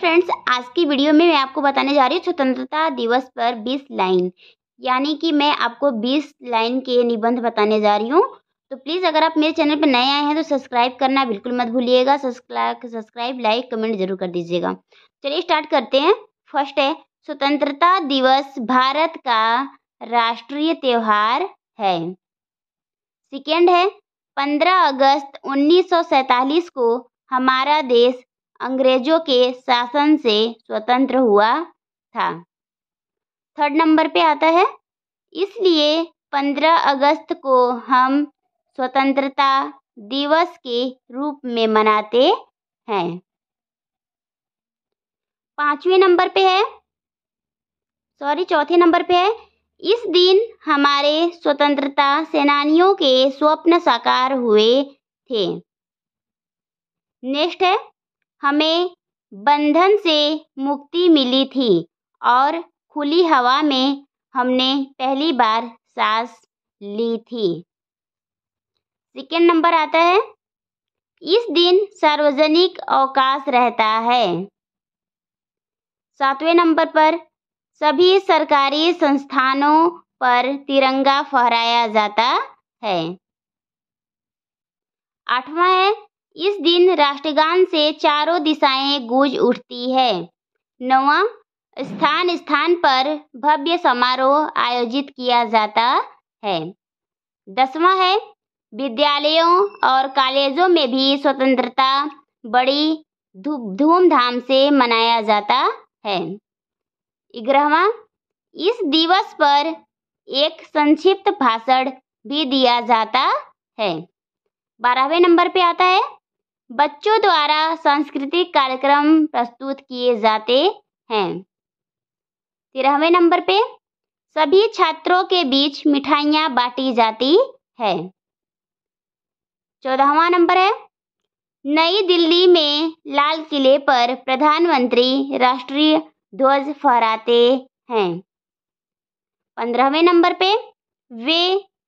friends आज की video में मैं आपको बताने जा रही हूँ स्वतंत्रता दिवस पर 20 लाइन यानी कि मैं आपको 20 लाइन के निबंध बताने जा रही हूँ तो प्लीज़ अगर आप मेरे चैनल पर नए आए हैं तो सब्सक्राइब करना बिल्कुल मत भूलिएगा सब्सक्राइब लाइक कमेंट जरूर कर दीजिएगा चलिए स्टार्ट करते हैं फर्स्ट है स्वतंत्रता दिवस भारत का राष्ट्रीय त्यौहार है सेकेंड है पंद्रह अगस्त उन्नीस को हमारा देश अंग्रेजों के शासन से स्वतंत्र हुआ था थर्ड नंबर पे आता है इसलिए 15 अगस्त को हम स्वतंत्रता दिवस के रूप में मनाते हैं पांचवें नंबर पे है सॉरी चौथे नंबर पे है इस दिन हमारे स्वतंत्रता सेनानियों के स्वप्न साकार हुए थे नेक्स्ट है हमें बंधन से मुक्ति मिली थी और खुली हवा में हमने पहली बार सांस ली थी सेकेंड नंबर आता है इस दिन सार्वजनिक अवकाश रहता है सातवें नंबर पर सभी सरकारी संस्थानों पर तिरंगा फहराया जाता है आठवां है इस दिन राष्ट्रगान से चारों दिशाएं गूंज उठती है नवा स्थान स्थान पर भव्य समारोह आयोजित किया जाता है दसवा है विद्यालयों और कॉलेजों में भी स्वतंत्रता बड़ी धूमधाम से मनाया जाता है ग्रहवा इस दिवस पर एक संक्षिप्त भाषण भी दिया जाता है बारहवें नंबर पे आता है बच्चों द्वारा सांस्कृतिक कार्यक्रम प्रस्तुत किए जाते हैं तेरहवें नंबर पे सभी छात्रों के बीच मिठाइयाँ बांटी जाती है चौदहवा नंबर है नई दिल्ली में लाल किले पर प्रधानमंत्री राष्ट्रीय ध्वज फहराते हैं पंद्रहवें नंबर पे वे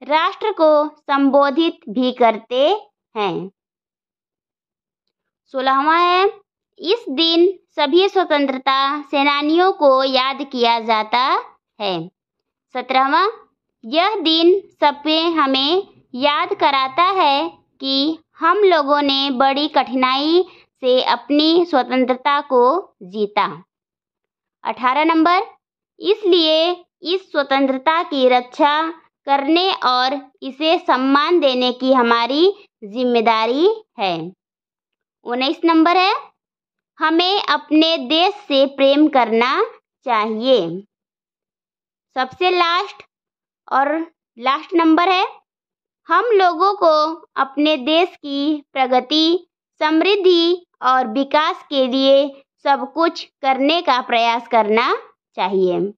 राष्ट्र को संबोधित भी करते हैं सोलहवा है इस दिन सभी स्वतंत्रता सेनानियों को याद किया जाता है सत्रहवा यह दिन सबके हमें याद कराता है कि हम लोगों ने बड़ी कठिनाई से अपनी स्वतंत्रता को जीता अठारह नंबर इसलिए इस स्वतंत्रता की रक्षा करने और इसे सम्मान देने की हमारी जिम्मेदारी है उन्नीस नंबर है हमें अपने देश से प्रेम करना चाहिए सबसे लास्ट और लास्ट नंबर है हम लोगों को अपने देश की प्रगति समृद्धि और विकास के लिए सब कुछ करने का प्रयास करना चाहिए